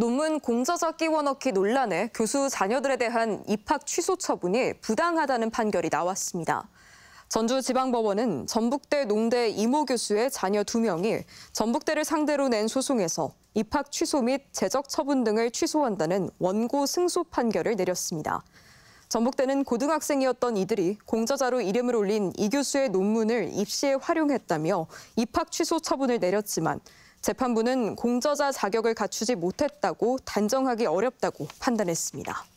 논문 공저자 끼워넣기 논란에 교수 자녀들에 대한 입학 취소 처분이 부당하다는 판결이 나왔습니다. 전주지방법원은 전북대 농대 이모 교수의 자녀 2명이 전북대를 상대로 낸 소송에서 입학 취소 및 재적 처분 등을 취소한다는 원고 승소 판결을 내렸습니다. 전북대는 고등학생이었던 이들이 공저자로 이름을 올린 이 교수의 논문을 입시에 활용했다며 입학 취소 처분을 내렸지만 재판부는 공저자 자격을 갖추지 못했다고 단정하기 어렵다고 판단했습니다.